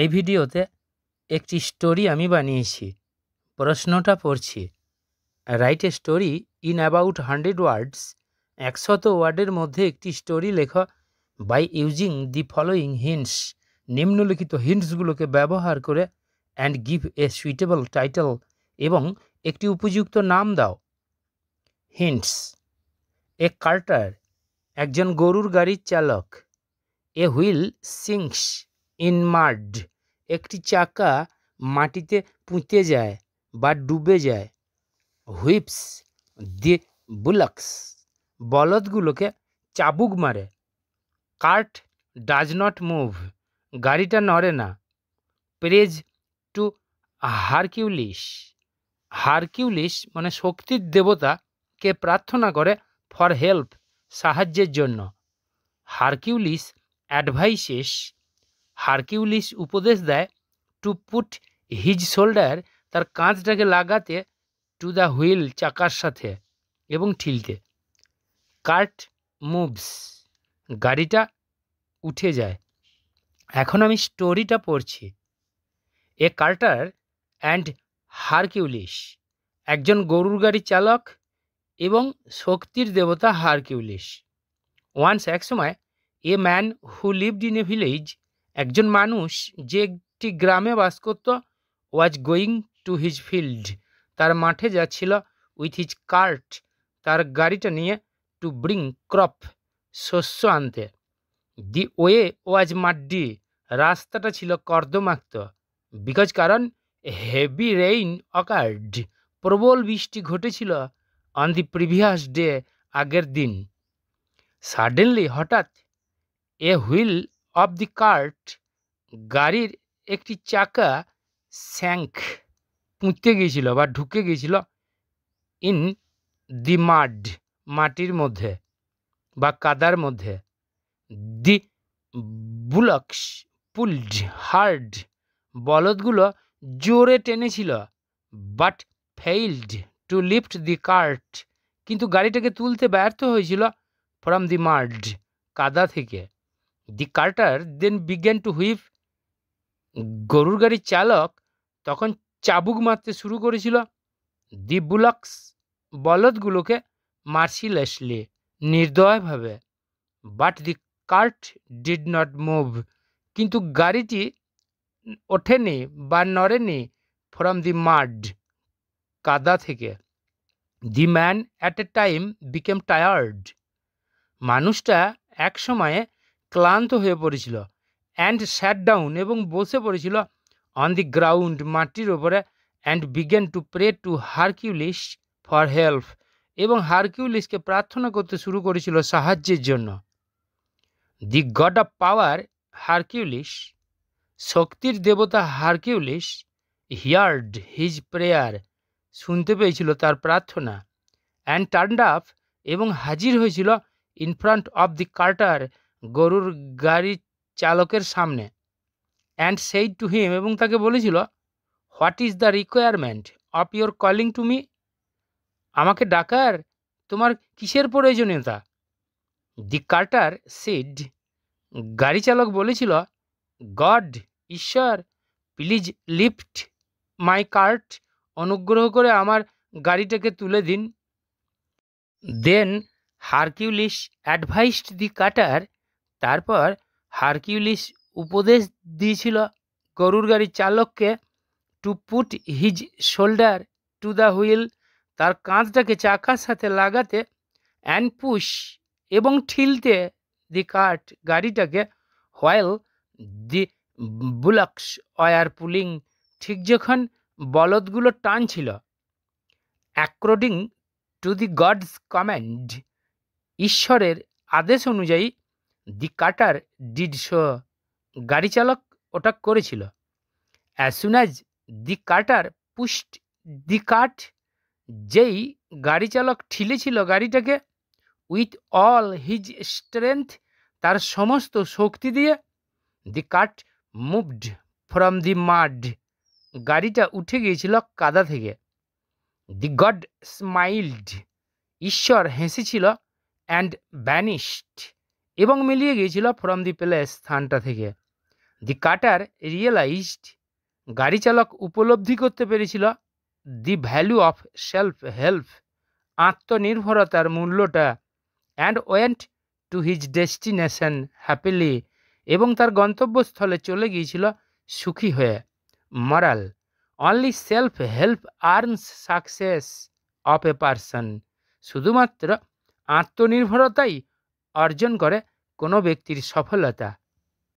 এই ভিডিওতে একটি স্টোরি আমি বানিয়েছি প্রশ্নটা পড়ছি write a story in about hundred words একশত ওয়ার্ডের মধ্যে একটি স্টোরি লেখা by using the following hints নিম্নলিখিত হিন্টসগুলোকে ব্যবহার করে and give a suitable title এবং একটি উপযুক্ত নাম দাও হিন্টস এ কার্টার একজন গরুর গাড়ির চালক এ হুইল সিংস ইন একটি চাকা মাটিতে পুঁতে যায় বা ডুবে যায় হুইপস দি বুলক্স বলদগুলোকে চাবুক মারে কার্ট ডাজ নট মুভ গাড়িটা নড়ে না প্রেজ টু হারকিউলিস হারকিউলিস মানে শক্তির দেবতাকে প্রার্থনা করে ফর হেল্প সাহায্যের জন্য হারকিউলিস অ্যাডভাইসেস হারকিউলিস উপদেশ দেয় টু পুট হিজ শোল্ডার তার কাঁচটাকে লাগাতে টু দ্য হুইল চাকার সাথে এবং ঠিলতে কার্ট মুভস গাড়িটা উঠে যায় এখন আমি স্টোরিটা পড়ছি এ কার্টার অ্যান্ড হারকিউলিস একজন গরুর গাড়ি চালক এবং শক্তির দেবতা হারকিউলিস ওয়ান্স এক সময় a man who lived in a village একজন মানুষ যে একটি গ্রামে বাস করত was going to his field তার মাঠে যাচ্ছিল উইথ হিজ কার্ট তার গাড়িটা নিয়ে টু ব্রিং ক্রপ শস্য আনতে দি ওয়ে ওয়াজ মাড্ডি রাস্তাটা ছিল কর্দমাক্ত বিকজ কারণ হেভি রেইন অকার্ড প্রবল বৃষ্টি ঘটেছিল অন দি প্রিভিয়াস ডে আগের দিন সাডেনলি হঠাৎ a wheel of the cart গাড়ির একটি চাকা স্যাঙ্ক পুঁতে গিয়েছিল বা ঢুকে গিয়েছিল ইন দি মাড মাটির মধ্যে বা কাদার মধ্যে দি বুলক্স পুলড হার্ড বলদগুলো জোরে টেনেছিল but failed to lift the cart কিন্তু গাড়িটাকে তুলতে ব্যর্থ হয়েছিল ফ্রম দি মার্ড কাদা থেকে দি Carter then began to whip গরুর গাড়ির চালক তখন চাবুক মারতে শুরু করেছিল দি বুলক্স বলদগুলোকে মার্সিলেসলি নির্দয়ভাবে but the cart did not move কিন্তু গাড়িটি ওঠেনি বা নড়েনি ফ্রম দি মাড কাদা থেকে the man at a time became tired মানুষটা এক সময়ে ক্লান্ত হয়ে পড়েছিল অ্যান্ড স্যাট ডাউন এবং বসে পড়েছিল অন দি গ্রাউন্ড মাটির ওপরে and began to pray to Hercules for help এবং হারকিউলিসকে প্রার্থনা করতে শুরু করেছিল সাহায্যের জন্য the god of power Hercules শক্তির দেবতা হারকিউলিস হিয়ার্ড হিজ প্রেয়ার শুনতে পেয়েছিল তার প্রার্থনা অ্যান্ড টার্ন আপ এবং হাজির হয়েছিল in front of the carter গরুর গাড়ি চালকের সামনে অ্যান্ড সেই টু হিম এবং তাকে বলেছিল what is the requirement of your calling to me আমাকে ডাকার তোমার কিসের প্রয়োজনীয়তা দি কার্টার সিড গাড়ি চালক বলেছিল গড ঈশ্বর প্লিজ লিফট মাই কার্ট অনুগ্রহ করে আমার গাড়িটাকে তুলে দিন দেন হারকিউলিস অ্যাডভাইসড দি কাটার তারপর হারকিউলিস উপদেশ দিয়েছিল গরুর গাড়ির চালককে to put his shoulder to the wheel তার কাঁধটাকে চাকার সাথে লাগাতে অ্যান্ড পুশ এবং ঠিলতে দি কার্ট গাড়িটাকে while the bullocks are pulling ঠিক যখন বলদগুলো টানছিল according to the god's command ঈশ্বরের আদেশ অনুযায়ী দি কাটার ডিড শো গাড়ি চালক ওটা করেছিল as soon as the carter pushed the cart যেই গাড়ি চালক ঠিলেছিল গাড়িটাকে উইথ অল হিজ স্ট্রেংথ তার সমস্ত শক্তি দিয়ে দি কাট মুভড ফ্রম দি মাড গাড়িটা উঠে গিয়েছিল কাদা থেকে দি গড স্মাইল্ড ঈশ্বর হেসেছিল অ্যান্ড ব্যানিশড এবং মিলিয়ে গিয়েছিল ফ্রম দি প্লেস স্থানটা থেকে দি কাটার রিয়েলাইজড গাড়ি চালক উপলব্ধি করতে পেরেছিল the value of self help আত্মনির্ভরতার মূল্যটা and went to his destination happily এবং তার গন্তব্যস্থলে চলে গিয়েছিল সুখী হয়ে moral only self help earns success of a person শুধুমাত্র আত্মনির্ভরতাই অর্জন করে কোনো ব্যক্তির সফলতা